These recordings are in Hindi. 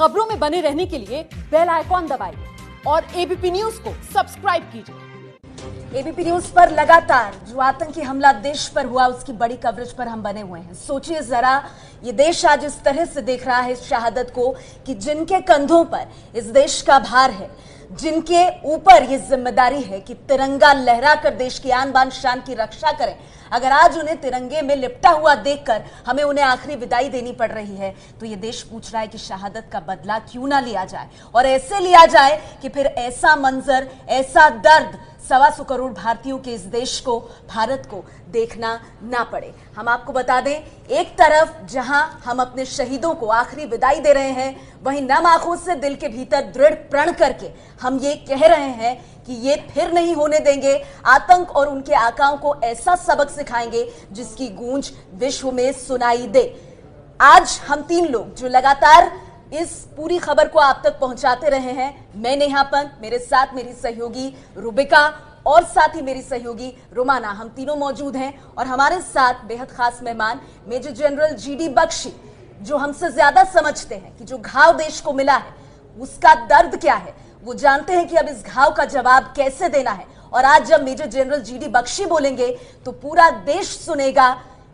खबरों में बने रहने के लिए बेल आइकॉन दबाइए और एबीपी न्यूज को सब्सक्राइब कीजिए एबीपी न्यूज पर लगातार जो आतंकी हमला देश पर हुआ उसकी बड़ी कवरेज पर हम बने हुए हैं सोचिए जरा ये देश आज इस तरह से देख रहा है इस शहादत को कि जिनके कंधों पर इस देश का भार है जिनके ऊपर ये जिम्मेदारी है कि तिरंगा लहरा कर देश की आन बान शान की रक्षा करें अगर आज उन्हें तिरंगे में लिपटा हुआ देखकर हमें उन्हें आखिरी विदाई देनी पड़ रही है तो ये देश पूछ रहा है कि शहादत का बदला क्यों ना लिया जाए और ऐसे लिया जाए कि फिर ऐसा मंजर ऐसा दर्द सवा सौ करोड़ भारतीयों के इस देश को भारत को देखना ना पड़े हम आपको बता दें एक तरफ जहां हम अपने शहीदों को आखिरी विदाई दे रहे हैं वहीं नम आंखों से दिल के भीतर दृढ़ प्रण करके हम ये कह रहे हैं कि ये फिर नहीं होने देंगे आतंक और उनके आकाओं को ऐसा सबक सिखाएंगे जिसकी गूंज विश्व में सुनाई दे आज हम तीन लोग जो लगातार इस पूरी खबर को आप तक पहुंचाते रहे हैं मैं नेहा पंत मेरे साथ मेरी सहयोगी रूबिका और साथ ही मेरी सहयोगी रोमाना हम तीनों मौजूद हैं और हमारे साथ बेहद खास मेहमान मेजर जनरल जीडी बख्शी जो हमसे ज्यादा समझते हैं कि जो घाव देश को मिला है उसका दर्द क्या है वो जानते हैं कि अब इस घाव का जवाब कैसे देना है और आज जब major general G D Bakshi बोलेंगे तो पूरा देश सुनेगा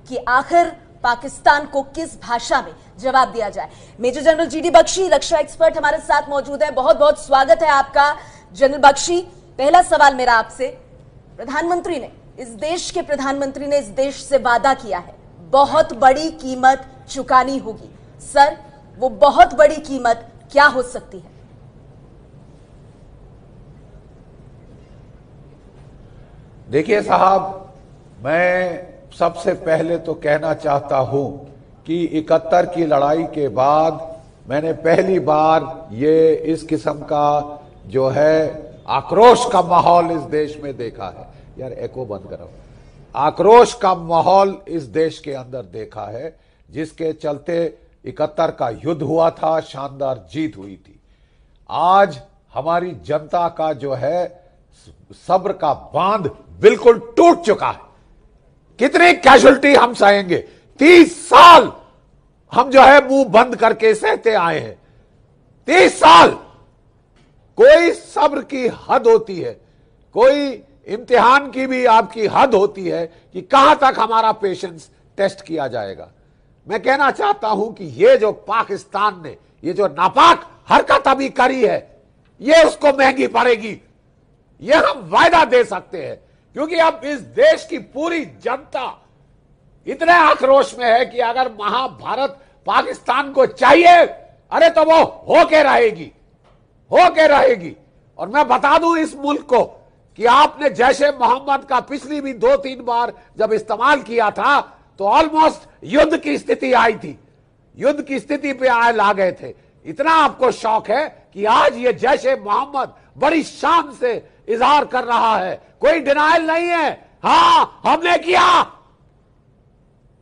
कि आखिर पाकिस्तान को किस भाषा में जवाब दिया जाए major general G D Bakshi रक्षा एक्सपर्ट हमारे साथ मौजूद है बहुत बहुत स्वागत है आपका जनरल बख्शी पहला सवाल मेरा आपसे प्रधानमंत्री ने इस देश के प्रधानमंत्री ने इस देश से वादा किया है बहुत बड़ी कीमत चुकानी होगी सर वो बहुत बड़ी कीमत क्या हो सकती है देखिए साहब मैं सबसे पहले तो कहना चाहता हूं कि इकहत्तर की लड़ाई के बाद मैंने पहली बार ये इस किस्म का जो है आक्रोश का माहौल इस देश में देखा है यार एको बंद करो आक्रोश का माहौल इस देश के अंदर देखा है जिसके चलते इकहत्तर का युद्ध हुआ था शानदार जीत हुई थी आज हमारी जनता का जो है सब्र का बांध बिल्कुल टूट चुका है कितनी कैजुअलिटी हम सहेंगे तीस साल हम जो है मुंह बंद करके सहते आए हैं तीस साल कोई सब्र की हद होती है कोई इम्तिहान की भी आपकी हद होती है कि कहां तक हमारा पेशेंस टेस्ट किया जाएगा मैं कहना चाहता हूं कि ये जो पाकिस्तान ने ये जो नापाक हरकत अभी करी है ये उसको महंगी पड़ेगी ये हम वायदा दे सकते हैं क्योंकि अब इस देश की पूरी जनता इतने आक्रोश में है कि अगर महाभारत पाकिस्तान को चाहिए अरे तो वो होके रहेगी होके रहेगी और मैं बता दूं इस मुल्क को कि आपने जैश मोहम्मद का पिछली भी दो तीन बार जब इस्तेमाल किया था तो ऑलमोस्ट युद्ध की स्थिति आई थी युद्ध की स्थिति पे आए ला गए थे इतना आपको शौक है कि आज ये जैश मोहम्मद बड़ी शान से इजहार कर रहा है कोई डिनाइल नहीं है हाँ हमने किया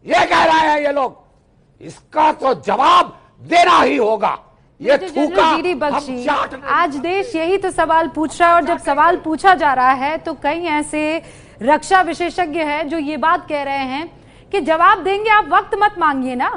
ये कह रहे हैं ये लोग इसका तो जवाब देना ही होगा ये तो बख्शी आज देश यही तो सवाल पूछ रहा है और जब सवाल पूछा जा रहा है तो कई ऐसे रक्षा विशेषज्ञ हैं जो ये बात कह रहे हैं कि जवाब देंगे आप वक्त मत मांगिए ना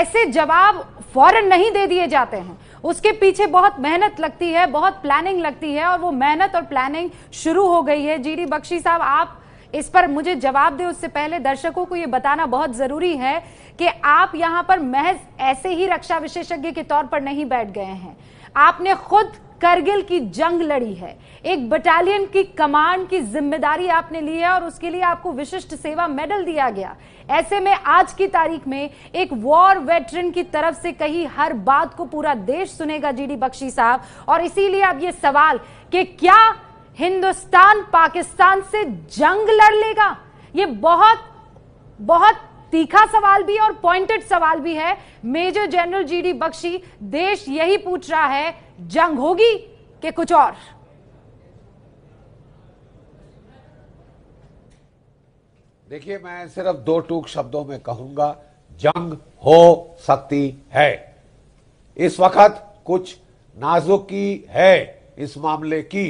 ऐसे जवाब फौरन नहीं दे दिए जाते हैं उसके पीछे बहुत मेहनत लगती है बहुत प्लानिंग लगती है और वो मेहनत और प्लानिंग शुरू हो गई है जीडी बख्शी साहब आप इस पर मुझे जवाब दे उससे पहले दर्शकों को ये बताना बहुत जरूरी है कि आप यहाँ पर महज ऐसे ही रक्षा विशेषज्ञ के तौर पर नहीं बैठ गए हैं आपने खुद करगिल की जंग लड़ी है एक बटालियन की कमान की जिम्मेदारी आपने ली है और उसके लिए आपको विशिष्ट सेवा मेडल दिया गया ऐसे में आज की तारीख में एक वॉर वेटरन की तरफ से कही हर बात को पूरा देश सुनेगा जीडी बख्शी साहब और इसीलिए अब ये सवाल कि क्या हिंदुस्तान पाकिस्तान से जंग लड़ लेगा ये बहुत बहुत तीखा सवाल भी और पॉइंटेड सवाल भी है मेजर जनरल जीडी बख्शी देश यही पूछ रहा है जंग होगी कि कुछ और देखिए मैं सिर्फ दो टूक शब्दों में कहूंगा जंग हो सकती है इस वक्त कुछ नाजुकी है इस मामले की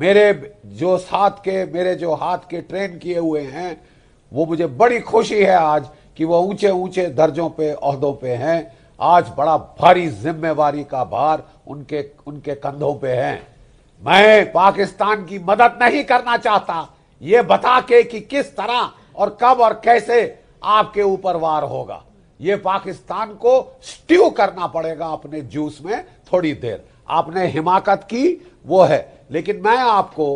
मेरे जो साथ के मेरे जो हाथ के ट्रेन किए हुए हैं वो मुझे बड़ी खुशी है आज कि वो ऊंचे ऊंचे दर्जों पे अहदों पे हैं आज बड़ा भारी जिम्मेवारी का भार उनके उनके कंधों पे है मैं पाकिस्तान की मदद नहीं करना चाहता ये बता के कि किस तरह और कब और कैसे आपके ऊपर वार होगा ये पाकिस्तान को स्ट्यू करना पड़ेगा अपने जूस में थोड़ी देर आपने हिमाकत की वो है लेकिन मैं आपको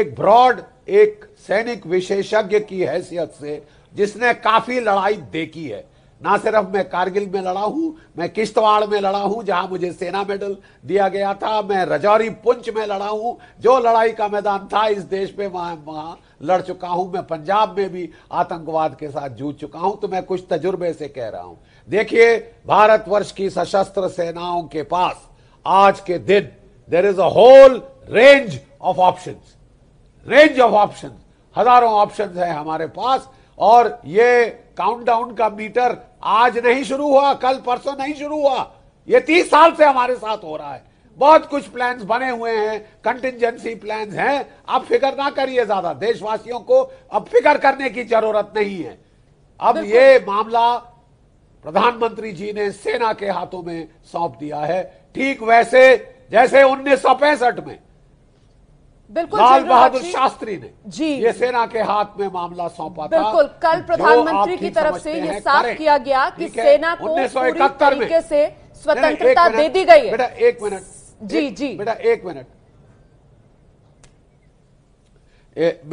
एक ब्रॉड एक सैनिक विशेषज्ञ की हैसियत से जिसने काफी लड़ाई देखी है ना सिर्फ मैं कारगिल में लड़ा हूं मैं किश्तवाड़ में लड़ा हूं जहां मुझे सेना मेडल दिया गया था मैं रजौरी पुंछ में लड़ा हूं जो लड़ाई का मैदान था इस देश में वहां वहां लड़ चुका हूं मैं पंजाब में भी आतंकवाद के साथ जूझ चुका हूं तो मैं कुछ तजुर्बे से कह रहा हूं देखिए भारतवर्ष की सशस्त्र सेनाओं के पास आज के दिन there is a whole range of option range of option हजारों ऑप्शन है हमारे पास और ये काउंटडाउन का मीटर आज नहीं शुरू हुआ कल परसों नहीं शुरू हुआ ये तीस साल से हमारे साथ हो रहा है बहुत कुछ प्लान्स बने हुए हैं कंटिजेंसी प्लान्स हैं आप फिक्र ना करिए ज्यादा देशवासियों को अब फिक्र करने की जरूरत नहीं है अब ये मामला प्रधानमंत्री जी ने सेना के हाथों में सौंप दिया है ठीक वैसे जैसे उन्नीस में बिल्कुल लाल बहादुर शास्त्री ने जी ये सेना के हाथ में मामला सौंपा था बिल्कुल कल प्रधानमंत्री की तरफ से ये साफ किया गया कि सेना को पूरी तरीके से स्वतंत्रता दे दी गई है बेटा एक मिनट जी जी बेटा एक मिनट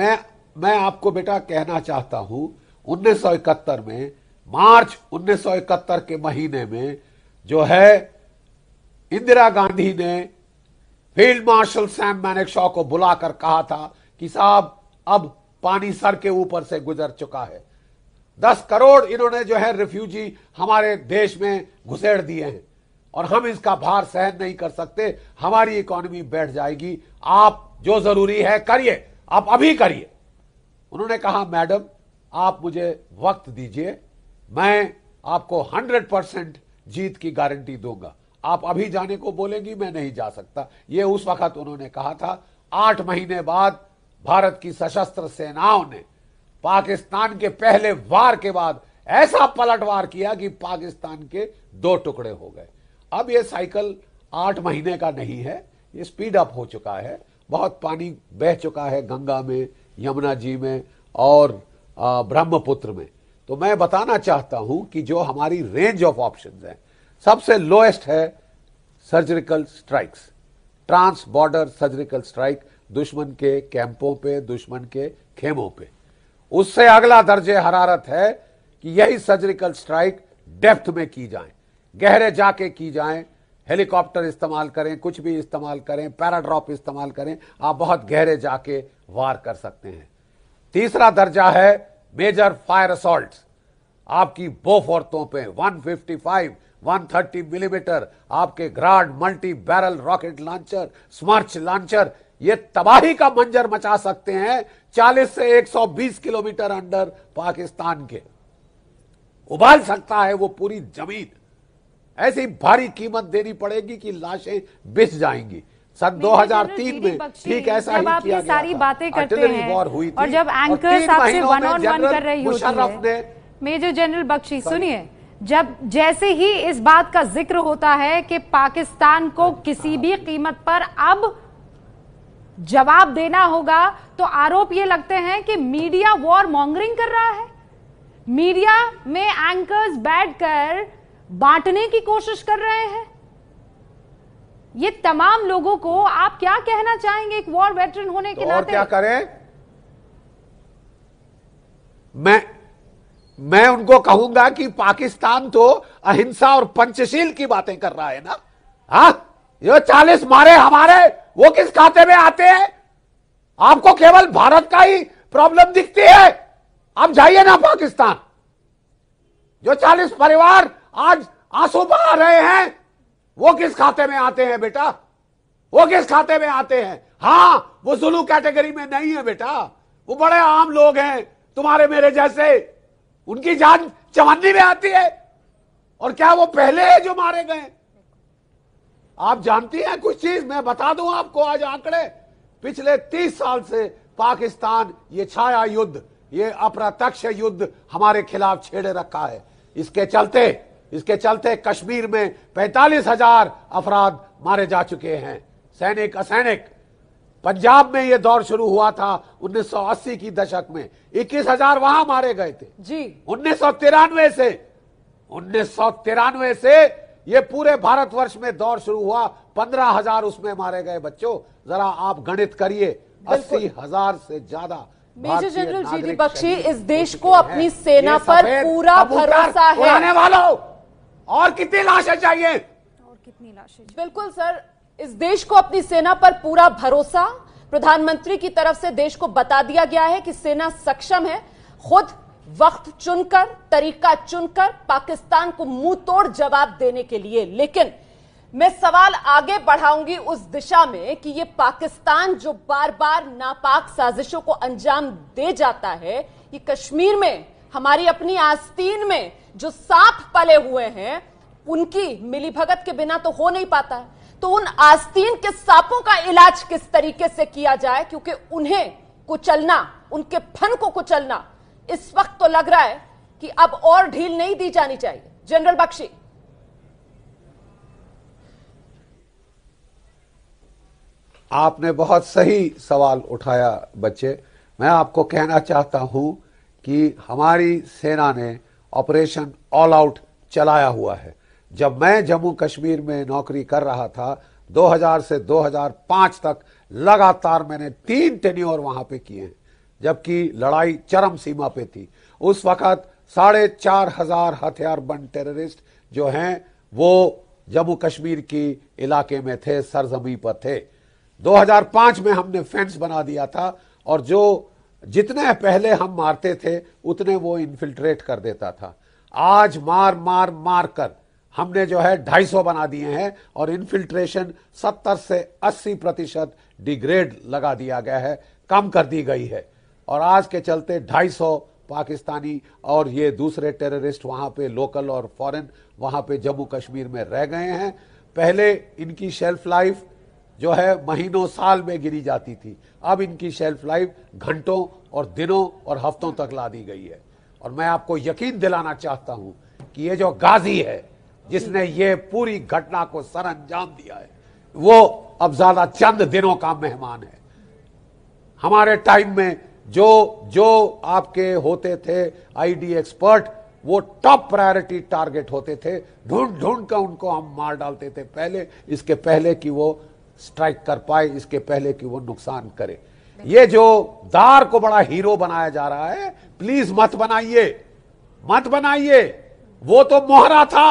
मैं मैं आपको बेटा कहना चाहता हूं इकहत्तर में मार्च इकहत्तर के महीने में जो है इंदिरा गांधी ने फील्ड मार्शल सैम मैनेकशॉ को बुलाकर कहा था कि साहब अब पानी सर के ऊपर से गुजर चुका है दस करोड़ इन्होंने जो है रिफ्यूजी हमारे देश में घुसेड़ दिए हैं और हम इसका भार सहन नहीं कर सकते हमारी इकोनॉमी बैठ जाएगी आप जो जरूरी है करिए आप अभी करिए उन्होंने कहा मैडम आप मुझे वक्त दीजिए मैं आपको 100 परसेंट जीत की गारंटी दूंगा आप अभी जाने को बोलेंगी मैं नहीं जा सकता ये उस वक्त उन्होंने कहा था आठ महीने बाद भारत की सशस्त्र सेनाओं ने पाकिस्तान के पहले वार के बाद ऐसा पलटवार किया कि पाकिस्तान के दो टुकड़े हो गए अब यह साइकिल आठ महीने का नहीं है ये स्पीड अप हो चुका है बहुत पानी बह चुका है गंगा में यमुना जी में और ब्रह्मपुत्र में तो मैं बताना चाहता हूं कि जो हमारी रेंज ऑफ ऑप्शंस हैं सबसे लोएस्ट है surgical strikes trans border surgical strike दुश्मन के कैंपों पे दुश्मन के खेमों पे उससे अगला दर्जे हरारत है कि यही सर्जिकल स्ट्राइक डेप्थ में की जाए गहरे जाके की जाए हेलीकॉप्टर इस्तेमाल करें कुछ भी इस्तेमाल करें पैराड्रॉप इस्तेमाल करें आप बहुत गहरे जाके वार कर सकते हैं तीसरा दर्जा है मेजर फायर असॉल्ट आपकी बोफौरतों पे 155 130 मिलीमीटर आपके Grad multi barrel rocket launcher Smerch launcher ये तबाही का मंजर मचा सकते हैं 40 से 120 किलोमीटर अंडर पाकिस्तान के उबाल सकता है वो पूरी जमीन ऐसी भारी कीमत देनी पड़ेगी कि लाशें बिछ जाएंगी सन 2003 में ठीक ऐसा ही किया गया सारी बातें करते हैं हुई और जब एंकर साहब से वन ऑन वन कर रही होती है मेजर जनरल बख्शी सुनिए जब जैसे ही इस बात का जिक्र होता है कि पाकिस्तान को किसी भी कीमत पर अब जवाब देना होगा तो आरोप ये लगते हैं कि मीडिया वॉर मॉन्गरिंग कर रहा है मीडिया में एंकर्स बैठकर बांटने की कोशिश कर रहे हैं ये तमाम लोगों को आप क्या कहना चाहेंगे एक वॉर वेटरन होने तो के नाते और क्या करें मैं मैं उनको कहूंगा कि पाकिस्तान तो अहिंसा और पंचशील की बातें कर रहा है ना हा ये चालीस मारे हमारे वो किस खाते में आते हैं आपको केवल भारत का ही प्रॉब्लम दिखती है आप जाइए ना पाकिस्तान जो चालीस परिवार आज आंसू बहा रहे हैं वो किस खाते में आते हैं बेटा वो किस खाते में आते हैं हाँ वो जुलू कैटेगरी में नहीं है बेटा वो बड़े आम लोग हैं तुम्हारे मेरे जैसे उनकी जान चवन्नी में आती है और क्या वो पहले है जो मारे गए आप जानती हैं कुछ चीज मैं बता दूं आपको आज आंकड़े पिछले तीस साल से पाकिस्तान ये छाया युद्ध ये अप्रत्यक्ष युद्ध हमारे खिलाफ छेड़े रखा है इसके चलते इसके चलते कश्मीर में पैंतालीस हजार अफराध मारे जा चुके हैं सैनिक असैनिक पंजाब में ये दौर शुरू हुआ था 1980 की दशक में इक्कीस हजार वहां मारे गए थे जी उन्नीस से उन्नीस से ये पूरे भारतवर्ष में दौर शुरू हुआ पंद्रह हजार उसमें मारे गए बच्चों जरा आप गणित करिए अस्सी हजार से ज्यादा major general G D Bakshi इस देश को अपनी सेना पर पूरा भरोसा है वालों और कितनी लाशें चाहिए और कितनी लाशें बिल्कुल सर इस देश को अपनी सेना पर पूरा भरोसा प्रधानमंत्री की तरफ से देश को बता दिया गया है कि सेना सक्षम है खुद वक्त चुनकर तरीका चुनकर पाकिस्तान को मुंह तोड़ जवाब देने के लिए लेकिन मैं सवाल आगे बढ़ाऊंगी उस दिशा में कि ये पाकिस्तान जो बार बार नापाक साजिशों को अंजाम दे जाता है ये कश्मीर में हमारी अपनी आस्तीन में जो सांप पले हुए हैं उनकी मिलीभगत के बिना तो हो नहीं पाता है तो उन आस्तीन के सांपों का इलाज किस तरीके से किया जाए क्योंकि उन्हें कुचलना उनके फन को कुचलना इस वक्त तो लग रहा है कि अब और ढील नहीं दी जानी चाहिए जनरल बख्शी आपने बहुत सही सवाल उठाया बच्चे मैं आपको कहना चाहता हूं कि हमारी सेना ने ऑपरेशन ऑल आउट चलाया हुआ है जब मैं जम्मू कश्मीर में नौकरी कर रहा था 2000 से 2005 तक लगातार मैंने तीन टेन्योर वहां पे किए हैं जबकि लड़ाई चरम सीमा पे थी उस वक्त साढ़े चार हजार हथियारबंद टेररिस्ट जो हैं वो जम्मू कश्मीर की इलाके में थे सरजमी पर थे 2005 में हमने फेंस बना दिया था और जो जितने पहले हम मारते थे उतने वो इन्फिल्ट्रेट कर देता था आज मार मार मार कर हमने जो है सौ बना दिए हैं और इनफिल्ट्रेशन 70 से 80 प्रतिशत डिग्रेड लगा दिया गया है कम कर दी गई है और आज के चलते सौ पाकिस्तानी और ये दूसरे टेररिस्ट वहाँ पे लोकल और फॉरेन वहाँ पे जम्मू कश्मीर में रह गए हैं पहले इनकी शेल्फ लाइफ जो है महीनों साल में गिरी जाती थी अब इनकी शेल्फ लाइफ घंटों और दिनों और हफ्तों तक ला दी गई है और मैं आपको यकीन दिलाना चाहता हूँ कि ये जो गाजी है जिसने ये पूरी घटना को सर अंजाम दिया है वो अब ज्यादा चंद दिनों का मेहमान है हमारे टाइम में जो जो आपके होते थे आईडी एक्सपर्ट वो टॉप प्रायोरिटी टारगेट होते थे ढूंढ ढूंढ कर उनको हम मार डालते थे पहले इसके पहले कि वो स्ट्राइक कर पाए इसके पहले कि वो नुकसान करे ये जो दार को बड़ा हीरो बनाया जा रहा है प्लीज मत बनाइए मत बनाइए वो तो मोहरा था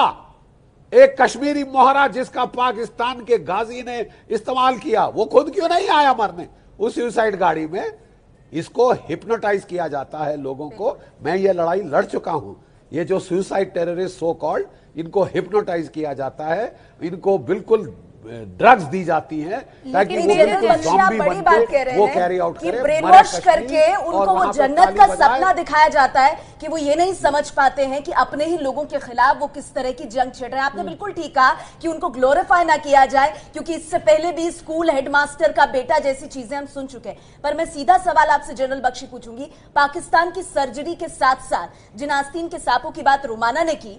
एक कश्मीरी मोहरा जिसका पाकिस्तान के गाजी ने इस्तेमाल किया वो खुद क्यों नहीं आया मरने उस सुसाइड गाड़ी में इसको हिप्नोटाइज किया जाता है लोगों को मैं ये लड़ाई लड़ चुका हूं ये जो सुसाइड टेररिस्ट सो कॉल्ड इनको हिप्नोटाइज किया जाता है इनको बिल्कुल ड्रग्स दी जाती हैं ताकि वो बिल्कुल जॉम्बी बन के वो कैरी आउट कि ब्रेन वॉश करके उनको वो जन्नत का सपना दिखाया जाता है कि वो ये नहीं समझ पाते हैं कि अपने ही लोगों के खिलाफ वो किस तरह की जंग छिड़ रहे हैं आपने हम्म। बिल्कुल ठीक कहा कि उनको ग्लोरीफाई ना किया जाए क्योंकि इससे पहले भी स्कूल हेडमास्टर का बेटा जैसी चीजें हम सुन चुके हैं पर मैं सीधा सवाल आपसे जनरल बख्शी पूछूंगी पाकिस्तान की सर्जरी के साथ साथ जिन आस्तीन के सांपों की बात रोमाना ने की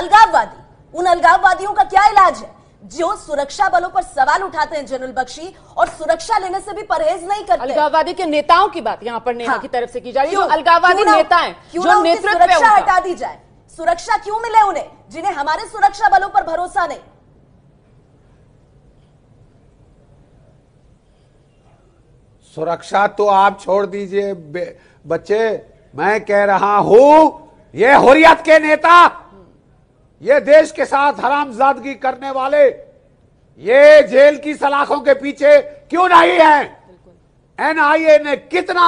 अलगाववादी उन अलगाववादियों का क्या इलाज है जो सुरक्षा बलों पर सवाल उठाते हैं जनरल बख्शी और सुरक्षा लेने से भी परहेज नहीं करते अलगाववादी के नेताओं की बात यहाँ पर नेहा हाँ। की तरफ से की जा रही है अलगाववादी नेता है क्यों सुरक्षा हटा दी जाए सुरक्षा क्यों मिले उन्हें जिन्हें हमारे सुरक्षा बलों पर भरोसा नहीं सुरक्षा तो आप छोड़ दीजिए बच्चे मैं कह रहा हूं ये हुरियत के नेता ये देश के साथ हरामजादगी करने वाले ये जेल की सलाखों के पीछे क्यों नहीं है एनआईए ने कितना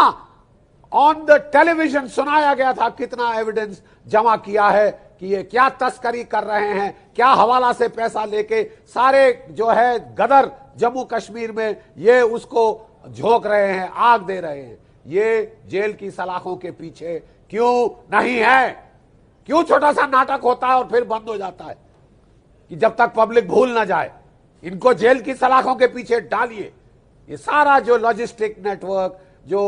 ऑन द टेलीविजन सुनाया गया था कितना एविडेंस जमा किया है कि ये क्या तस्करी कर रहे हैं क्या हवाला से पैसा लेके सारे जो है गदर जम्मू कश्मीर में ये उसको झोंक रहे हैं आग दे रहे हैं ये जेल की सलाखों के पीछे क्यों नहीं है क्यों छोटा सा नाटक होता है और फिर बंद हो जाता है कि जब तक पब्लिक भूल ना जाए इनको जेल की सलाखों के पीछे डालिए ये सारा जो लॉजिस्टिक नेटवर्क जो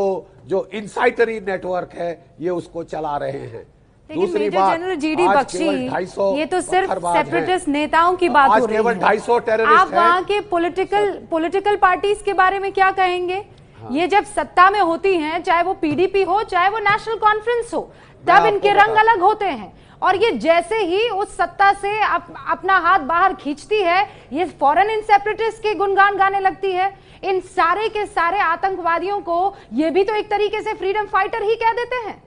जो इंसाइटरी नेटवर्क है ये उसको चला रहे हैं दूसरी बात जनरल डी बख्शी ये तो सिर्फ सेपरेटिस्ट नेताओं की बात हो रही है केवल सौ टेररिस्ट आप वहाँ के पॉलिटिकल पॉलिटिकल पार्टीज के बारे में क्या कहेंगे हाँ। ये जब सत्ता में होती हैं चाहे वो पीडीपी हो चाहे वो नेशनल कॉन्फ्रेंस हो तब इनके रंग अलग होते हैं और ये जैसे ही उस सत्ता से अप, अपना हाथ बाहर खींचती है ये फॉरेन इन सेपरेटिस्ट के गुणगान गाने लगती है इन सारे के सारे आतंकवादियों को ये भी तो एक तरीके से फ्रीडम फाइटर ही कह देते हैं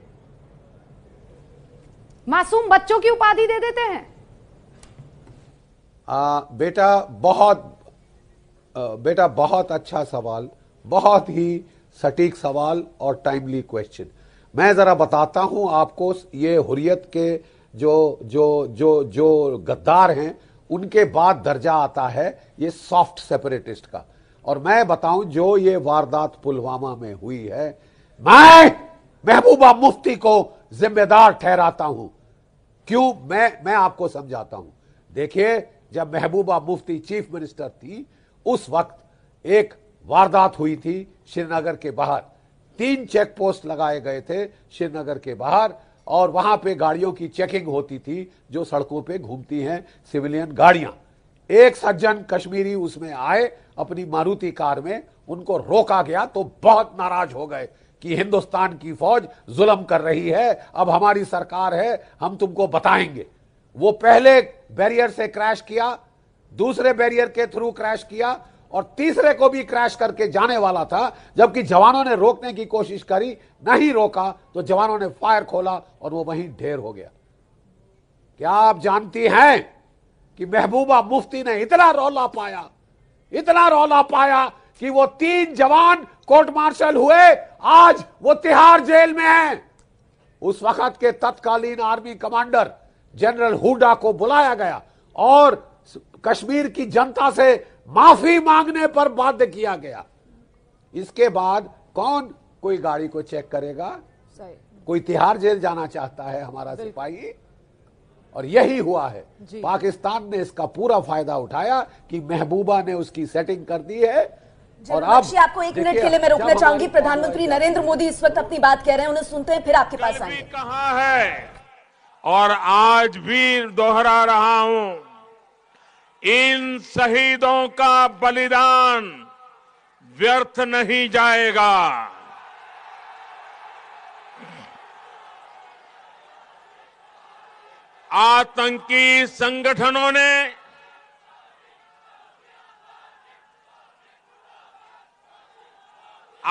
मासूम बच्चों की उपाधि दे देते हैं आ, बेटा बहुत आ, बेटा बहुत अच्छा सवाल बहुत ही सटीक सवाल और टाइमली क्वेश्चन मैं ज़रा बताता हूं आपको ये हुरियत के जो जो जो जो गद्दार हैं उनके बाद दर्जा आता है ये सॉफ्ट सेपरेटिस्ट का और मैं बताऊं जो ये वारदात पुलवामा में हुई है मैं महबूबा मुफ्ती को जिम्मेदार ठहराता हूं क्यों मैं मैं आपको समझाता हूं देखिए जब महबूबा मुफ्ती चीफ मिनिस्टर थी उस वक्त एक वारदात हुई थी श्रीनगर के बाहर तीन चेक पोस्ट लगाए गए थे श्रीनगर के बाहर और वहां पे गाड़ियों की चेकिंग होती थी जो सड़कों पे घूमती हैं सिविलियन गाड़ियां एक सज्जन कश्मीरी उसमें आए अपनी मारुति कार में उनको रोका गया तो बहुत नाराज हो गए कि हिंदुस्तान की फौज जुलम कर रही है अब हमारी सरकार है हम तुमको बताएंगे वो पहले बैरियर से क्रैश किया दूसरे बैरियर के थ्रू क्रैश किया और तीसरे को भी क्रैश करके जाने वाला था जबकि जवानों ने रोकने की कोशिश करी नहीं रोका तो जवानों ने फायर खोला और वो वहीं ढेर हो गया क्या आप जानती हैं कि महबूबा मुफ्ती ने इतना रौला पाया इतना रौला पाया कि वो तीन जवान कोर्ट मार्शल हुए आज वो तिहाड़ जेल में है उस वक्त के तत्कालीन आर्मी कमांडर जनरल हुडा को बुलाया गया और कश्मीर की जनता से माफी मांगने पर बाध्य किया गया इसके बाद कौन कोई गाड़ी को चेक करेगा कोई तिहाड़ जेल जाना चाहता है हमारा सिपाही और यही हुआ है पाकिस्तान ने इसका पूरा फायदा उठाया कि महबूबा ने उसकी सेटिंग कर दी है और आप आपको एक मिनट के लिए मैं रोकना चाहूंगी प्रधानमंत्री नरेंद्र मोदी इस वक्त अपनी बात कह रहे हैं उन्हें सुनते हैं फिर आपके पास आएंगे कहा है और आज भी दोहरा रहा हूं इन शहीदों का बलिदान व्यर्थ नहीं जाएगा आतंकी संगठनों ने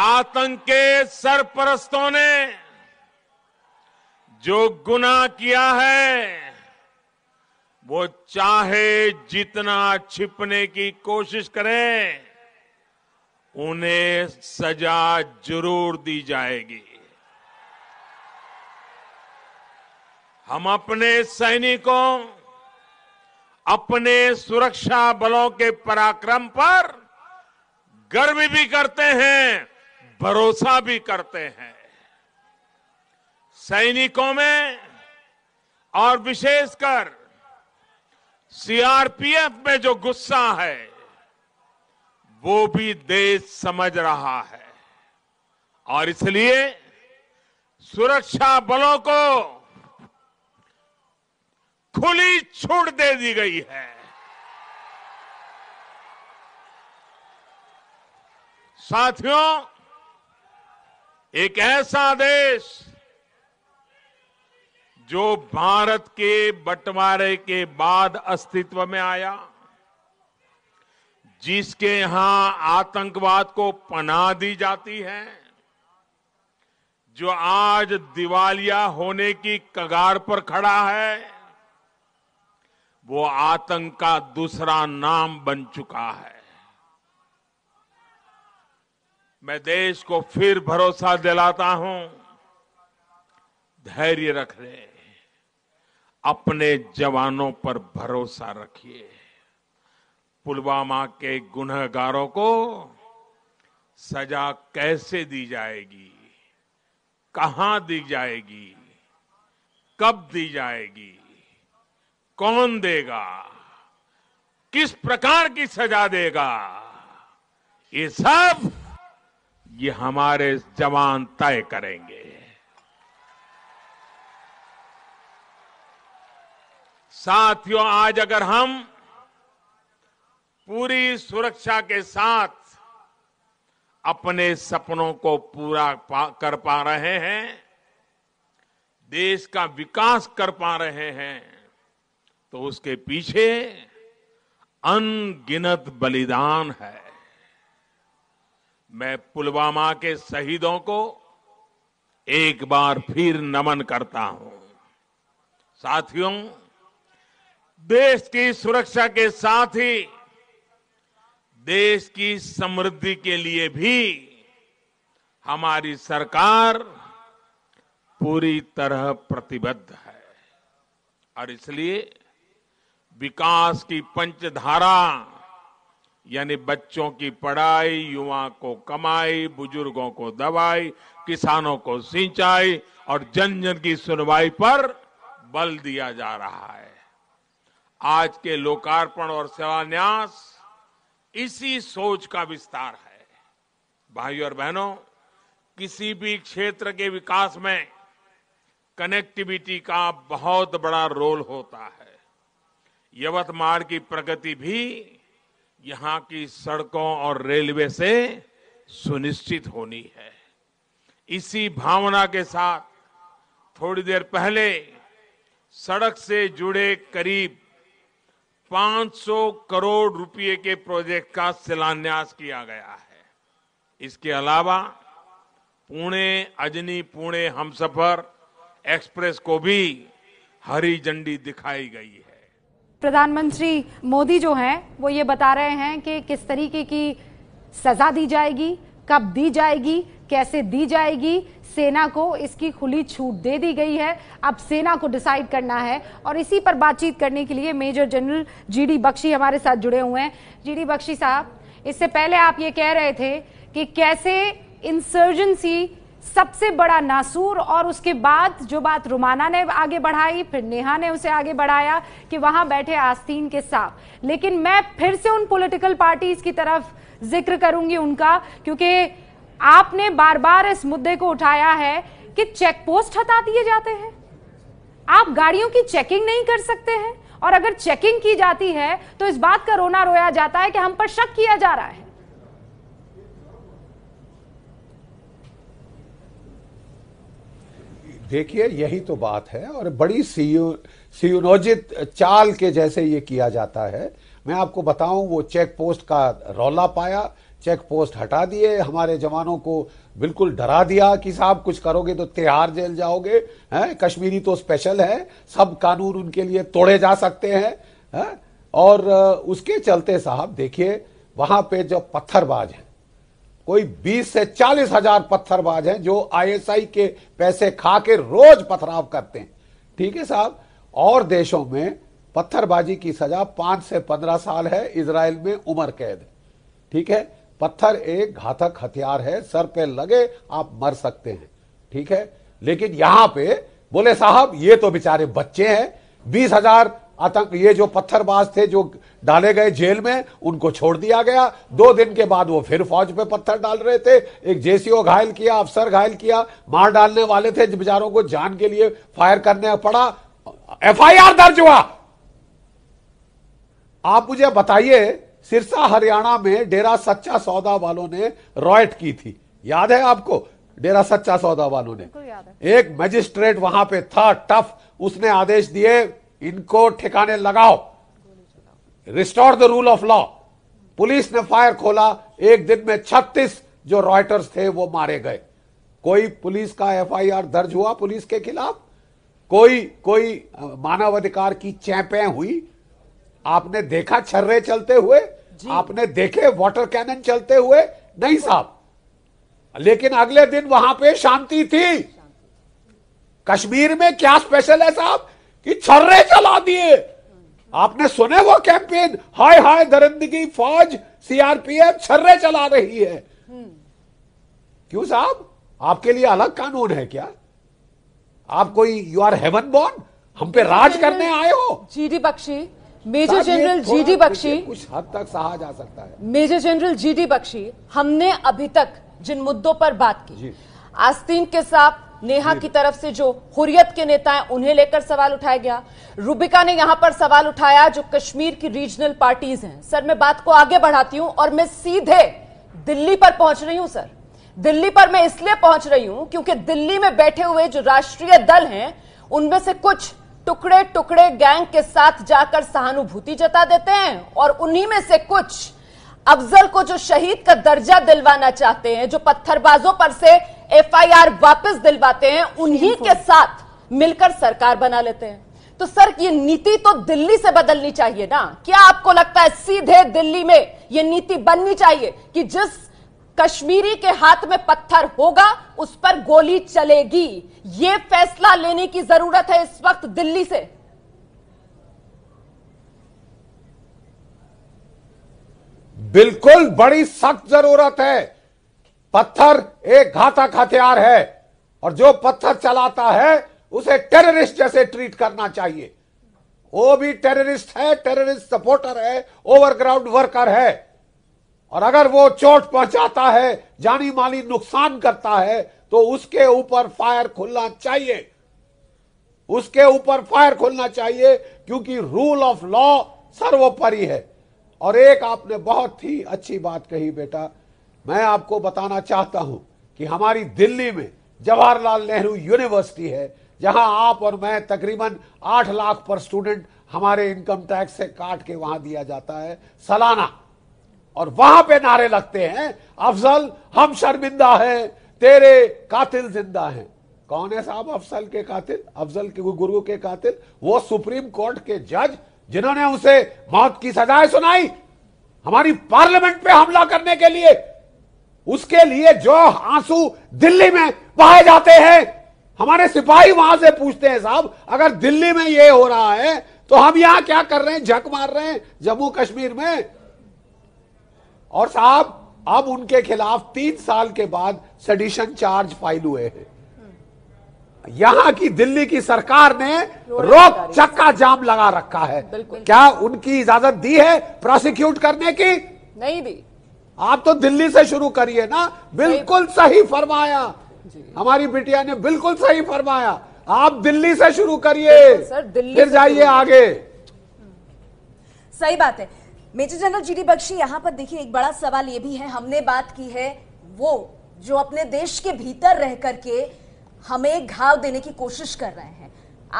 आतंक के सरपरस्तों ने जो गुनाह किया है वो चाहे जितना छिपने की कोशिश करें उन्हें सजा जरूर दी जाएगी हम अपने सैनिकों अपने सुरक्षा बलों के पराक्रम पर गर्व भी करते हैं भरोसा भी करते हैं सैनिकों में और विशेषकर सीआरपीएफ में जो गुस्सा है वो भी देश समझ रहा है और इसलिए सुरक्षा बलों को खुली छूट दे दी गई है साथियों एक ऐसा देश जो भारत के बंटवारे के बाद अस्तित्व में आया जिसके यहां आतंकवाद को पनाह दी जाती है जो आज दिवालिया होने की कगार पर खड़ा है वो आतंक का दूसरा नाम बन चुका है मैं देश को फिर भरोसा दिलाता हूं धैर्य रख लें अपने जवानों पर भरोसा रखिए पुलवामा के गुनहगारों को सजा कैसे दी जाएगी कहां दी जाएगी कब दी जाएगी कौन देगा किस प्रकार की सजा देगा ये सब ये हमारे जवान तय करेंगे साथियों आज अगर हम पूरी सुरक्षा के साथ अपने सपनों को पूरा कर पा रहे हैं देश का विकास कर पा रहे हैं तो उसके पीछे अनगिनत बलिदान है मैं पुलवामा के शहीदों को एक बार फिर नमन करता हूं साथियों देश की सुरक्षा के साथ ही देश की समृद्धि के लिए भी हमारी सरकार पूरी तरह प्रतिबद्ध है और इसलिए विकास की पंचधारा यानी बच्चों की पढ़ाई युवा को कमाई बुजुर्गों को दवाई किसानों को सिंचाई और जन जन की सुनवाई पर बल दिया जा रहा है आज के लोकार्पण और शिलान्यास इसी सोच का विस्तार है भाइयों और बहनों किसी भी क्षेत्र के विकास में कनेक्टिविटी का बहुत बड़ा रोल होता है यवतमाल की प्रगति भी यहां की सड़कों और रेलवे से सुनिश्चित होनी है इसी भावना के साथ थोड़ी देर पहले सड़क से जुड़े करीब 500 करोड़ रुपए के प्रोजेक्ट का शिलान्यास किया गया है इसके अलावा पुणे अजनी पुणे हमसफर एक्सप्रेस को भी हरी झंडी दिखाई गई है प्रधानमंत्री मोदी जो हैं वो ये बता रहे हैं कि किस तरीके की सजा दी जाएगी कब दी जाएगी कैसे दी जाएगी सेना को इसकी खुली छूट दे दी गई है अब सेना को डिसाइड करना है और इसी पर बातचीत करने के लिए मेजर जनरल जीडी बख्शी हमारे साथ जुड़े हुए हैं जीडी बख्शी साहब इससे पहले आप ये कह रहे थे कि कैसे इंसर्जेंसी सबसे बड़ा नासूर और उसके बाद जो बात रुमाना ने आगे बढ़ाई फिर नेहा ने उसे आगे बढ़ाया कि वहां बैठे आस्तीन के साथ लेकिन मैं फिर से उन पॉलिटिकल पार्टीज की तरफ जिक्र करूंगी उनका क्योंकि आपने बार बार इस मुद्दे को उठाया है कि चेक पोस्ट हटा दिए जाते हैं आप गाड़ियों की चेकिंग नहीं कर सकते हैं और अगर चेकिंग की जाती है तो इस बात का रोना रोया जाता है कि हम पर शक किया जा रहा है देखिए यही तो बात है और बड़ी सुयोजित चाल के जैसे ये किया जाता है मैं आपको बताऊं वो चेक पोस्ट का रौला पाया चेक पोस्ट हटा दिए हमारे जवानों को बिल्कुल डरा दिया कि साहब कुछ करोगे तो तिहाड़ जेल जाओगे हैं कश्मीरी तो स्पेशल है सब कानून उनके लिए तोड़े जा सकते हैं है? और उसके चलते साहब देखिए वहां पे जो पत्थरबाज हैं कोई 20 से चालीस हजार पत्थरबाज हैं जो आईएसआई के पैसे खा के रोज पथराव करते हैं ठीक है साहब और देशों में पत्थरबाजी की सजा पांच से पंद्रह साल है इसराइल में उम्र कैद ठीक है पत्थर एक घातक हथियार है सर पे लगे आप मर सकते हैं ठीक है लेकिन यहां पे बोले साहब ये तो बेचारे बच्चे हैं बीस हजार आतंक ये जो पत्थरबाज थे जो डाले गए जेल में उनको छोड़ दिया गया दो दिन के बाद वो फिर फौज पे पत्थर डाल रहे थे एक जेसीओ घायल किया अफसर घायल किया मार डालने वाले थे बेचारों को जान के लिए फायर करने पड़ा एफआईआर दर्ज हुआ आप मुझे बताइए सिरसा हरियाणा में डेरा सच्चा सौदा वालों ने रॉयट की थी याद है आपको डेरा सच्चा सौदा वालों ने एक मजिस्ट्रेट वहां पे था टफ उसने आदेश दिए इनको ठिकाने लगाओ restore the rule of law police ने फायर खोला एक दिन में 36 जो रॉयटर्स थे वो मारे गए कोई पुलिस का एफआईआर दर्ज हुआ पुलिस के खिलाफ कोई कोई मानवाधिकार की चैपें हुई आपने देखा छर्रे चलते हुए आपने देखे वाटर कैनन चलते हुए नहीं साहब लेकिन अगले दिन वहां पे शांति थी कश्मीर में क्या स्पेशल है साहब कि छर्रे चला दिए आपने सुने वो कैंपेन हाय हाय दरिंदगी फौज सीआरपीएफ छर्रे चला रही है हम्म। क्यों साहब आपके लिए अलग कानून है क्या आप कोई यू आर हेवन बॉर्न हम पे राज करने आए हो G D Bakshi major general GD Bakshi कुछ हद तक सहा जा सकता है मेजर जनरल जीडी बख्शी हमने अभी तक जिन मुद्दों पर बात की आस्तीन के साथ नेहा की तरफ से जो हुरियत के नेता हैं उन्हें लेकर सवाल उठाया गया रूबिका ने यहां पर सवाल उठाया जो कश्मीर की रीजनल पार्टीज हैं सर मैं बात को आगे बढ़ाती हूं और मैं सीधे दिल्ली पर पहुंच रही हूं सर दिल्ली पर मैं इसलिए पहुंच रही हूं क्योंकि दिल्ली में बैठे हुए जो राष्ट्रीय दल हैं उनमें से कुछ टुकड़े टुकड़े गैंग के साथ जाकर सहानुभूति जता देते हैं और उन्हीं में से कुछ अफजल को जो शहीद का दर्जा दिलवाना चाहते हैं जो पत्थरबाजों पर से एफआईआर वापस दिलवाते हैं उन्हीं के साथ मिलकर सरकार बना लेते हैं तो सर ये नीति तो दिल्ली से बदलनी चाहिए ना क्या आपको लगता है सीधे दिल्ली में ये नीति बननी चाहिए कि जिस कश्मीरी के हाथ में पत्थर होगा उस पर गोली चलेगी यह फैसला लेने की जरूरत है इस वक्त दिल्ली से बिल्कुल बड़ी सख्त जरूरत है पत्थर एक घातक हथियार है और जो पत्थर चलाता है उसे टेररिस्ट जैसे ट्रीट करना चाहिए वो भी टेररिस्ट है टेररिस्ट सपोर्टर है ओवरग्राउंड वर्कर है और अगर वो चोट पहुंचाता है जानी माली नुकसान करता है तो उसके ऊपर फायर खुलना चाहिए उसके ऊपर फायर खुलना चाहिए क्योंकि रूल ऑफ लॉ सर्वोपरि है और एक आपने बहुत ही अच्छी बात कही बेटा मैं आपको बताना चाहता हूं कि हमारी दिल्ली में जवाहरलाल नेहरू यूनिवर्सिटी है जहां आप और मैं तकरीबन आठ लाख पर स्टूडेंट हमारे इनकम टैक्स से काट के वहां दिया जाता है सालाना और वहां पे नारे लगते हैं अफजल हम शर्मिंदा हैं तेरे कातिल जिंदा हैं कौन है साहब अफजल के कातिल अफजल के गुरु के कातिल वो सुप्रीम कोर्ट के जज जिन्होंने उसे मौत की सजाएं सुनाई हमारी पार्लियामेंट पे हमला करने के लिए उसके लिए जो आंसू दिल्ली में बहाए जाते हैं हमारे सिपाही वहां से पूछते हैं साहब अगर दिल्ली में ये हो रहा है तो हम यहां क्या कर रहे हैं झक मार रहे हैं जम्मू कश्मीर में और साहब अब उनके खिलाफ तीन साल के बाद सडिशन चार्ज फाइल हुए हैं यहाँ की दिल्ली की सरकार ने रोक चक्का जाम लगा रखा है क्या उनकी इजाजत दी है प्रोसिक्यूट करने की नहीं दी आप तो दिल्ली से शुरू करिए ना बिल्कुल सही फरमाया हमारी बिटिया ने बिल्कुल सही फरमाया आप दिल्ली से शुरू करिए फिर जाइए आगे सही बात है major general G D Bakshi यहाँ पर देखिए एक बड़ा सवाल ये भी है हमने बात की है वो जो अपने देश के भीतर रह करके हमें घाव देने की कोशिश कर रहे हैं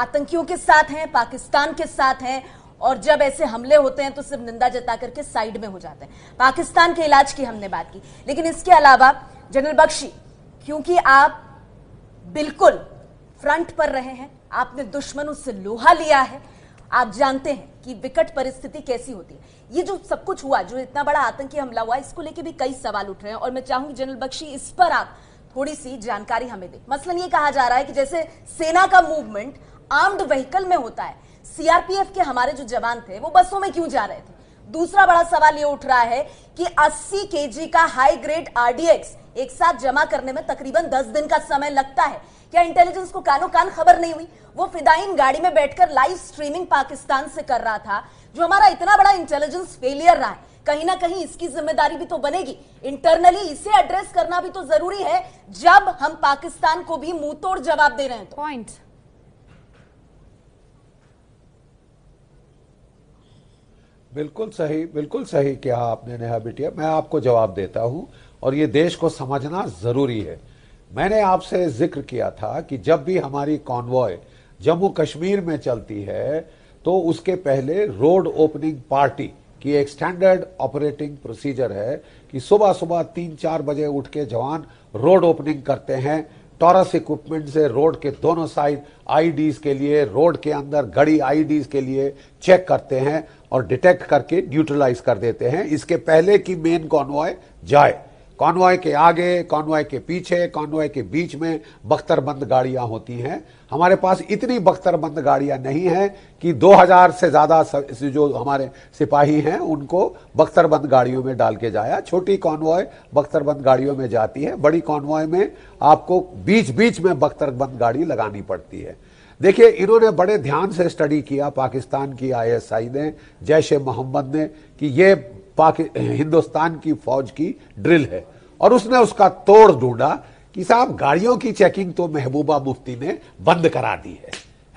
आतंकियों के साथ हैं पाकिस्तान के साथ हैं और जब ऐसे हमले होते हैं तो सिर्फ निंदा जता करके साइड में हो जाते हैं पाकिस्तान के इलाज की हमने बात की लेकिन इसके अलावा जनरल बख्शी क्योंकि आप बिल्कुल फ्रंट पर रहे हैं आपने दुश्मनों से लोहा लिया है आप जानते हैं कि विकट परिस्थिति कैसी होती है ये जो सब कुछ हुआ जो इतना बड़ा आतंकी हमला हुआ इसको लेके भी कई सवाल उठ रहे हैं और मैं चाहूंगी जनरल बख्शी इस पर आप थोड़ी सी जानकारी हमें दें मसलन ये कहा जा रहा है कि जैसे सेना का मूवमेंट आर्म्ड व्हीकल में होता है सीआरपीएफ के हमारे जो जवान थे वो बसों में क्यों जा रहे थे दूसरा बड़ा सवाल ये उठ रहा है कि 80 केजी का हाई ग्रेड आरडीएक्स एक साथ जमा करने में तकरीबन दस दिन का समय लगता है क्या इंटेलिजेंस को कानो कान खबर नहीं हुई वो फिदाइन गाड़ी में बैठकर लाइव स्ट्रीमिंग पाकिस्तान से कर रहा था जो हमारा इतना बड़ा इंटेलिजेंस फेलियर रहा है कहीं ना कहीं इसकी जिम्मेदारी भी तो बनेगी इंटरनली इसे एड्रेस करना भी तो जरूरी है जब हम पाकिस्तान को भी मुंह तोड़ जवाब दे रहे हैं पॉइंट तो. बिल्कुल सही बिल्कुल सही क्या आपने नेहा बिटिया मैं आपको जवाब देता हूं और ये देश को समझना ज़रूरी है मैंने आपसे जिक्र किया था कि जब भी हमारी कॉन्वॉय जम्मू कश्मीर में चलती है तो उसके पहले रोड ओपनिंग पार्टी की एक स्टैंडर्ड ऑपरेटिंग प्रोसीजर है कि सुबह सुबह तीन चार बजे उठ के जवान रोड ओपनिंग करते हैं टॉरस इक्विपमेंट से रोड के दोनों साइड आईडीज के लिए रोड के अंदर गड़ी आईडीज के लिए चेक करते हैं और डिटेक्ट करके न्यूट्रलाइज कर देते हैं इसके पहले कि मेन कॉन्वॉय जाए कॉन्वॉय के आगे कॉन्वॉय के पीछे कॉन्वॉय के बीच में बख्तरबंद गाड़ियां होती हैं हमारे पास इतनी बख्तरबंद गाड़ियां नहीं हैं कि 2000 से ज़्यादा जो हमारे सिपाही हैं उनको बख्तरबंद गाड़ियों में डाल के जाया छोटी कॉन्वॉय बख्तरबंद गाड़ियों में जाती है बड़ी कॉन्वॉय में आपको बीच बीच में बख्तरबंद गाड़ी लगानी पड़ती है देखिए इन्होंने बड़े ध्यान से स्टडी किया पाकिस्तान की आईएसआई ने जैश ए मोहम्मद ने कि ये हिंदुस्तान की फौज की ड्रिल है और उसने उसका तोड़ ढूंढा कि साहब गाड़ियों की चेकिंग तो महबूबा मुफ्ती ने बंद करा दी है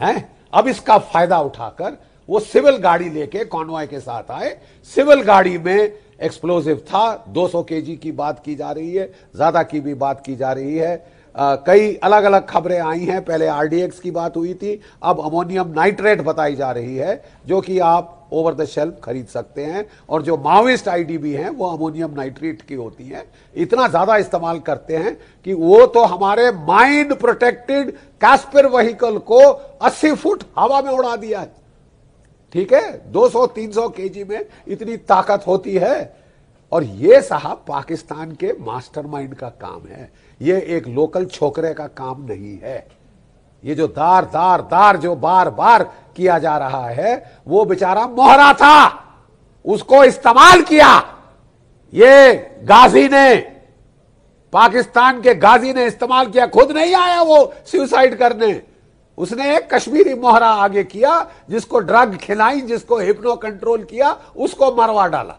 हैं अब इसका फायदा उठाकर वो सिविल गाड़ी लेके कॉन्वॉय के साथ आए सिविल गाड़ी में एक्सप्लोजिव था 200 केजी की बात की जा रही है ज्यादा की भी बात की जा रही है आ, कई अलग अलग खबरें आई हैं पहले आरडीएक्स की बात हुई थी अब अमोनियम नाइट्रेट बताई जा रही है जो कि आप ओवर द शेल्फ खरीद सकते हैं और जो माओइस्ट आईडीबी हैं वो अमोनियम नाइट्रेट की होती हैं इतना ज्यादा इस्तेमाल करते हैं कि वो तो हमारे माइंड प्रोटेक्टेड कैस्पर वहीकल को 80 फुट हवा में उड़ा दिया है ठीक है 200-300 केजी में इतनी ताकत होती है और ये साहब पाकिस्तान के मास्टरमाइंड का काम है ये एक लोकल छोकरे का काम नहीं है ये जो दार दार दार जो बार बार किया जा रहा है वो बेचारा मोहरा था उसको इस्तेमाल किया ये गाजी ने पाकिस्तान के गाजी ने इस्तेमाल किया खुद नहीं आया वो सुसाइड करने उसने एक कश्मीरी मोहरा आगे किया जिसको ड्रग खिलाई जिसको हिप्नो कंट्रोल किया उसको मरवा डाला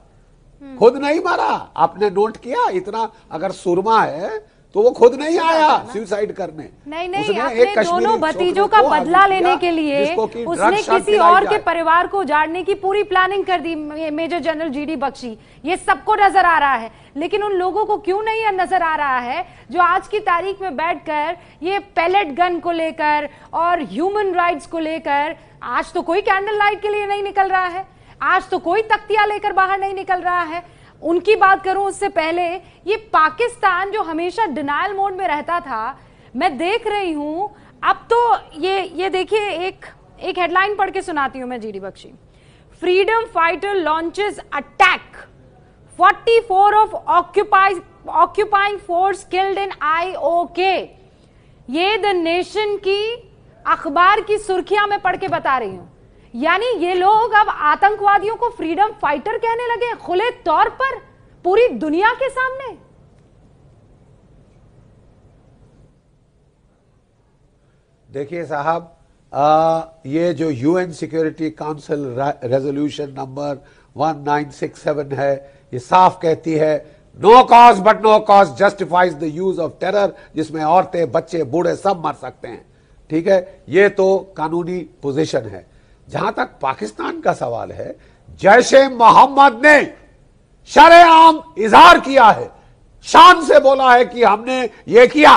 हम्म। खुद नहीं मारा आपने नोट किया इतना अगर सुरमा है तो वो खुद नहीं हाँ, आया सुसाइड हाँ। करने नहीं नहीं अपने दोनों भतीजों का बदला लेने के लिए उसने किसी और के परिवार को उजाड़ने की पूरी प्लानिंग कर दी मेजर जनरल जीडी बख्शी ये सबको नजर आ रहा है लेकिन उन लोगों को क्यों नहीं नजर आ रहा है जो आज की तारीख में बैठकर ये पैलेट गन को लेकर और ह्यूमन राइट्स को लेकर आज तो कोई कैंडल लाइट के लिए नहीं निकल रहा है आज तो कोई तख्तिया लेकर बाहर नहीं निकल रहा है उनकी बात करूं उससे पहले ये पाकिस्तान जो हमेशा डिनाइल मोड में रहता था मैं देख रही हूं अब तो ये ये देखिए एक एक हेडलाइन पढ़ के सुनाती हूं मैं G D Bakshi freedom fighter launches attack 44 of occupy occupying force killed in IOK ये द नेशन की अखबार की सुर्खियां मैं पढ़ के बता रही हूं यानी ये लोग अब आतंकवादियों को फ्रीडम फाइटर कहने लगे खुले तौर पर पूरी दुनिया के सामने देखिए साहब ये जो UN security council resolution number 1967 है ये साफ कहती है no cause but no cause justifies the use of terror जिसमें औरतें बच्चे बूढ़े सब मर सकते हैं ठीक है ये तो कानूनी पोजीशन है जहां तक पाकिस्तान का सवाल है जैश मोहम्मद ने शरेआम इजहार किया है शान से बोला है कि हमने ये किया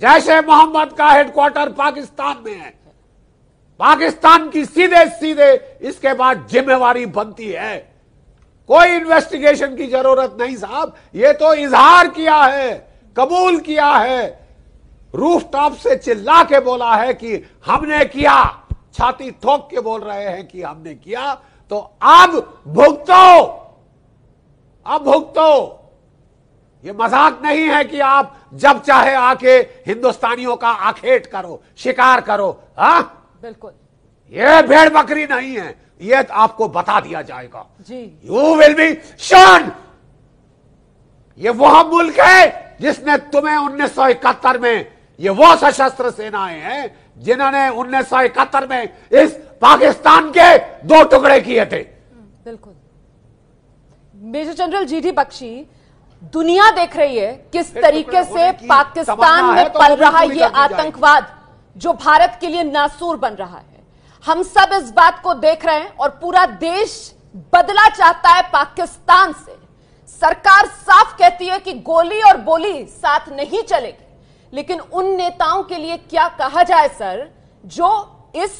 जैश मोहम्मद का हेडक्वार्टर पाकिस्तान में है पाकिस्तान की सीधे सीधे इसके बाद जिम्मेवारी बनती है कोई इन्वेस्टिगेशन की जरूरत नहीं साहब ये तो इजहार किया है कबूल किया है रूफ टॉप से चिल्ला के बोला है कि हमने किया छाती ठोक के बोल रहे हैं कि हमने किया तो अब भुगतो अब भुगतो ये मजाक नहीं है कि आप जब चाहे आके हिंदुस्तानियों का आखेट करो शिकार करो हा बिल्कुल ये भेड़ बकरी नहीं है ये तो आपको बता दिया जाएगा जी यू विल बी शन ये वह मुल्क है जिसने तुम्हें 1971 में ये वो सशस्त्र सेनाएं हैं जिन्होंने उन्नीस में इस पाकिस्तान के दो टुकड़े किए थे बिल्कुल major general G D Bakshi दुनिया देख रही है किस तरीके से पाकिस्तान में तो पल रहा यह आतंकवाद जो भारत के लिए नासूर बन रहा है हम सब इस बात को देख रहे हैं और पूरा देश बदला चाहता है पाकिस्तान से सरकार साफ कहती है कि गोली और बोली साथ नहीं चलेगी लेकिन उन नेताओं के लिए क्या कहा जाए सर जो इस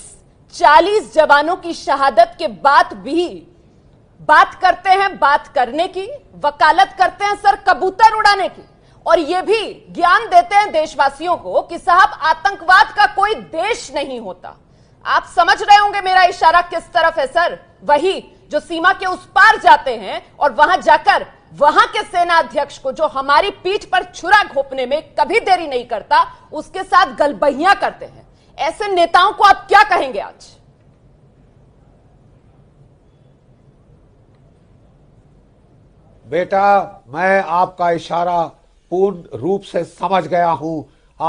40 जवानों की शहादत के बाद भी बात करते हैं बात करने की वकालत करते हैं सर कबूतर उड़ाने की और यह भी ज्ञान देते हैं देशवासियों को कि साहब आतंकवाद का कोई देश नहीं होता आप समझ रहे होंगे मेरा इशारा किस तरफ है सर वही जो सीमा के उस पार जाते हैं और वहां जाकर वहां के सेना अध्यक्ष को जो हमारी पीठ पर छुरा घोपने में कभी देरी नहीं करता उसके साथ गलबहिया करते हैं ऐसे नेताओं को आप क्या कहेंगे आज बेटा मैं आपका इशारा पूर्ण रूप से समझ गया हूं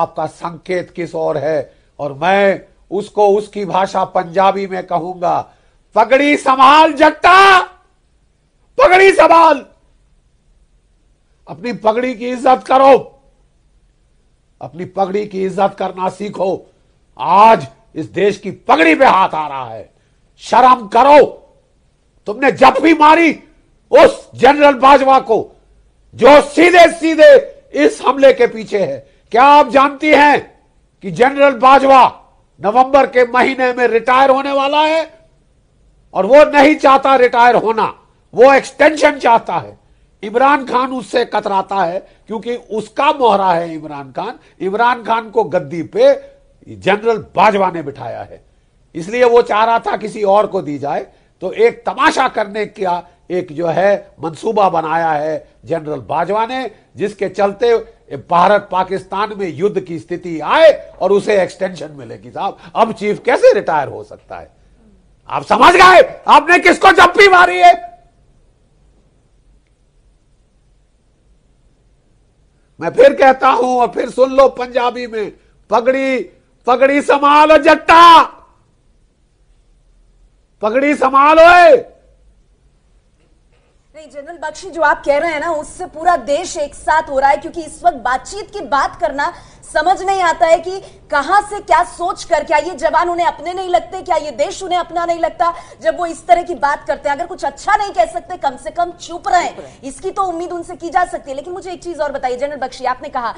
आपका संकेत किस ओर है और मैं उसको उसकी भाषा पंजाबी में कहूंगा पगड़ी संभाल जगता पगड़ी संभाल अपनी पगड़ी की इज्जत करो अपनी पगड़ी की इज्जत करना सीखो आज इस देश की पगड़ी पे हाथ आ रहा है शर्म करो तुमने जब भी मारी उस जनरल बाजवा को जो सीधे सीधे इस हमले के पीछे है क्या आप जानती हैं कि जनरल बाजवा नवंबर के महीने में रिटायर होने वाला है और वो नहीं चाहता रिटायर होना वो एक्सटेंशन चाहता है इमरान खान उससे कतराता है क्योंकि उसका मोहरा है इमरान खान इमरान खान को गद्दी पे जनरल बाजवा ने बिठाया है इसलिए वो चाह रहा था किसी और को दी जाए तो एक तमाशा करने का एक जो है मंसूबा बनाया है जनरल बाजवा ने जिसके चलते भारत पाकिस्तान में युद्ध की स्थिति आए और उसे एक्सटेंशन मिलेगी साहब अब चीफ कैसे रिटायर हो सकता है आप समझ गए आपने किसको चप्पी मारी है मैं फिर कहता हूं और फिर सुन लो पंजाबी में पगड़ी पगड़ी संभालो जट्टा पगड़ी संभालो नहीं जनरल बख्शी जो आप कह रहे हैं ना उससे पूरा देश एक साथ हो रहा है क्योंकि इस वक्त बातचीत की बात करना समझ नहीं आता है कि कहां से क्या सोच कर क्या ये जवान उन्हें अपने नहीं लगते क्या ये देश उन्हें अपना नहीं लगता जब वो इस तरह की बात करते हैं अगर कुछ अच्छा नहीं कह सकते कम से कम चुप रहे इसकी तो उम्मीद उनसे की जा सकती है लेकिन मुझे एक चीज और बताइए जनरल बख्शी आपने कहा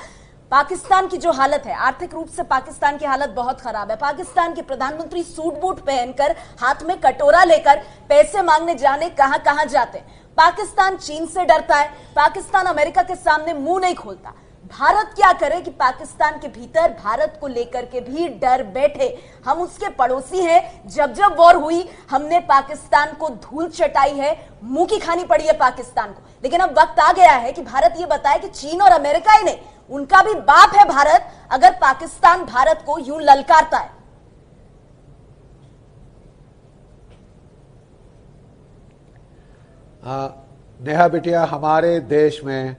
पाकिस्तान की जो हालत है आर्थिक रूप से पाकिस्तान की हालत बहुत खराब है पाकिस्तान के प्रधानमंत्री सूट बूट पहनकर हाथ में कटोरा लेकर पैसे मांगने जाने कहां कहां जाते हैं पाकिस्तान चीन से डरता है पाकिस्तान अमेरिका के सामने मुंह नहीं खोलता भारत क्या करे कि पाकिस्तान के भीतर भारत को लेकर के भी डर बैठे हम उसके पड़ोसी हैं जब जब वॉर हुई हमने पाकिस्तान को धूल चटाई है मुंह की खानी पड़ी है पाकिस्तान को लेकिन अब वक्त आ गया है कि भारत ये बताए कि चीन और अमेरिका ही नहीं उनका भी बाप है भारत अगर पाकिस्तान भारत को यूं ललकारता है आ, हाँ, नेहा बिटिया हमारे देश में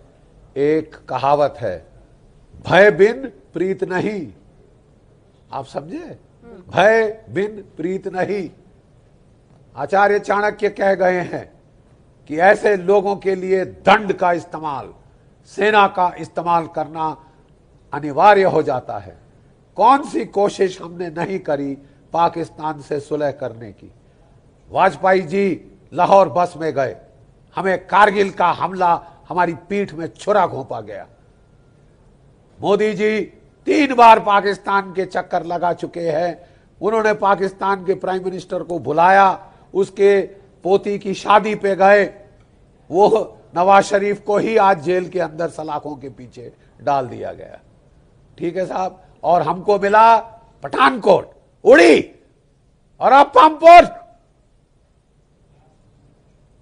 एक कहावत है भय बिन प्रीत नहीं आप समझे भय बिन प्रीत नहीं आचार्य चाणक्य कह गए हैं कि ऐसे लोगों के लिए दंड का इस्तेमाल सेना का इस्तेमाल करना अनिवार्य हो जाता है कौन सी कोशिश हमने नहीं करी पाकिस्तान से सुलह करने की वाजपेयी जी लाहौर बस में गए हमें कारगिल का हमला हमारी पीठ में छुरा घोपा गया मोदी जी तीन बार पाकिस्तान के चक्कर लगा चुके हैं उन्होंने पाकिस्तान के प्राइम मिनिस्टर को बुलाया उसके पोती की शादी पे गए वो नवाज शरीफ को ही आज जेल के अंदर सलाखों के पीछे डाल दिया गया ठीक है साहब और हमको मिला पठानकोट उड़ी और अब पंपोर्ट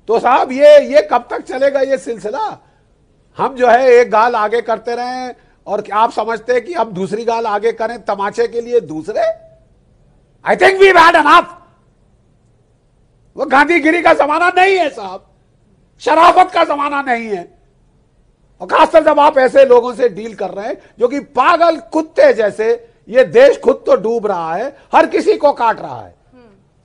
तो साहब ये ये कब तक चलेगा ये सिलसिला हम जो है एक गाल आगे करते रहे और आप समझते हैं कि हम दूसरी गाल आगे करें तमाचे के लिए दूसरे I think we had enough वो गांधीगिरी का जमाना नहीं है साहब शराफत का जमाना नहीं है और खासकर जब आप ऐसे लोगों से डील कर रहे हैं जो कि पागल कुत्ते जैसे ये देश खुद तो डूब रहा है हर किसी को काट रहा है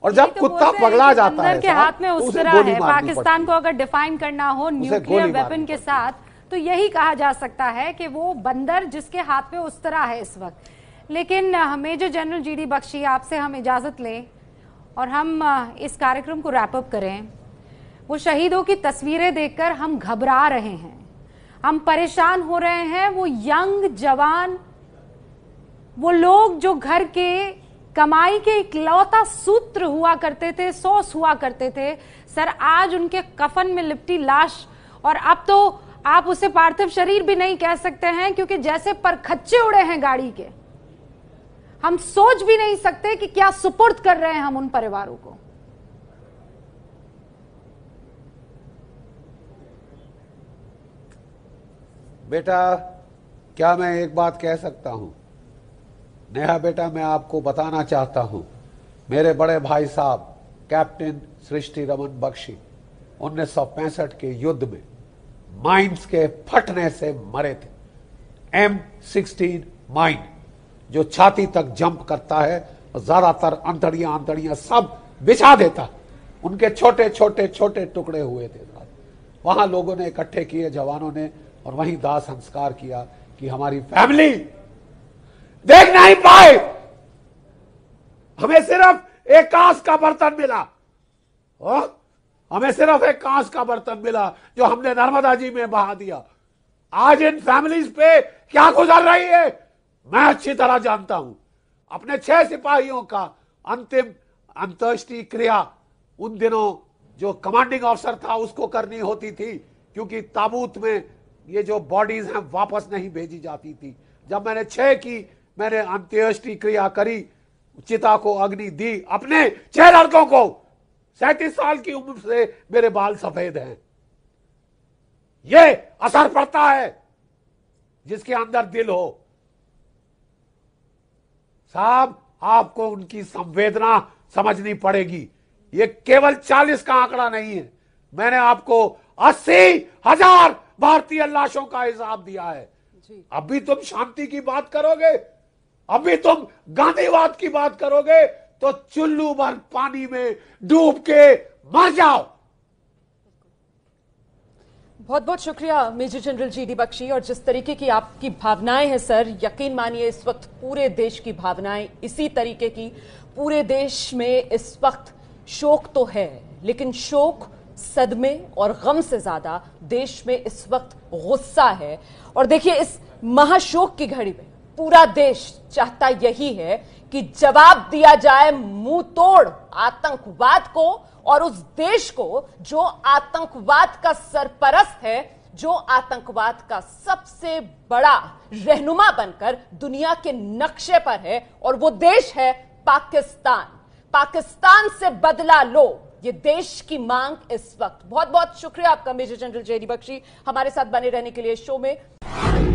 और जब तो कुत्ता पगला जाता है के हाथ में तो उस तरह है पाकिस्तान को अगर डिफाइन करना हो न्यूक्लियर वेपन के साथ तो यही कहा जा सकता है कि वो बंदर जिसके हाथ में उस तरह है इस वक्त लेकिन major general G D Bakshi आपसे हम इजाज़त लें और हम इस कार्यक्रम को रैप अप करें वो शहीदों की तस्वीरें देखकर हम घबरा रहे हैं हम परेशान हो रहे हैं वो यंग जवान वो लोग जो घर के कमाई के इकलौता सूत्र हुआ करते थे सोस हुआ करते थे सर आज उनके कफन में लिपटी लाश और अब तो आप उसे पार्थिव शरीर भी नहीं कह सकते हैं क्योंकि जैसे पर खच्चे उड़े हैं गाड़ी के हम सोच भी नहीं सकते कि क्या सुपुर्द कर रहे हैं हम उन परिवारों को बेटा क्या मैं एक बात कह सकता हूं नेहा बेटा मैं आपको बताना चाहता हूँ मेरे बड़े भाई साहब कैप्टन सृष्टि रमन बख्शी उन्नीस के युद्ध में माइंस के फटने से मरे थे एम सिक्सटीन माइंड जो छाती तक जंप करता है और ज्यादातर अंतड़ियां अंतड़ियां सब बिछा देता उनके छोटे छोटे छोटे टुकड़े हुए थे वहां लोगों ने इकट्ठे किए जवानों ने और वहीं दाह संस्कार किया कि हमारी फैमिली देख नहीं पाए हमें सिर्फ एक कांस का बर्तन मिला और हाँ? हमें सिर्फ एक कांस का बर्तन मिला जो हमने नर्मदा जी में बहा दिया आज इन फैमिलीज पे क्या गुजर रही है मैं अच्छी तरह जानता हूं अपने छह सिपाहियों का अंतिम अंत्येष्टि क्रिया उन दिनों जो कमांडिंग ऑफिसर था उसको करनी होती थी क्योंकि ताबूत में ये जो बॉडीज हैं वापस नहीं भेजी जाती थी जब मैंने छह की मैंने अंत्येष्टि क्रिया करी चिता को अग्नि दी अपने छह लड़कों को सैतीस साल की उम्र से मेरे बाल सफेद हैं ये असर पड़ता है जिसके अंदर दिल हो साहब आपको उनकी संवेदना समझनी पड़ेगी ये केवल चालीस का आंकड़ा नहीं है मैंने आपको अस्सी हजार भारतीय लाशों का हिसाब दिया है अब भी तुम शांति की बात करोगे अभी तुम गांधीवाद की बात करोगे तो चुल्लू भर पानी में डूब के मर जाओ बहुत बहुत शुक्रिया major general G D Bakshi और जिस तरीके की आपकी भावनाएं हैं सर यकीन मानिए इस वक्त पूरे देश की भावनाएं इसी तरीके की पूरे देश में इस वक्त शोक तो है लेकिन शोक सदमे और गम से ज्यादा देश में इस वक्त गुस्सा है और देखिए इस महाशोक की घड़ी में पूरा देश चाहता यही है कि जवाब दिया जाए मुंह तोड़ आतंकवाद को और उस देश को जो आतंकवाद का सरपरस्त है जो आतंकवाद का सबसे बड़ा रहनुमा बनकर दुनिया के नक्शे पर है और वो देश है पाकिस्तान पाकिस्तान से बदला लो ये देश की मांग इस वक्त बहुत बहुत शुक्रिया आपका मेजर जनरल जेडी बख्शी हमारे साथ बने रहने के लिए शो में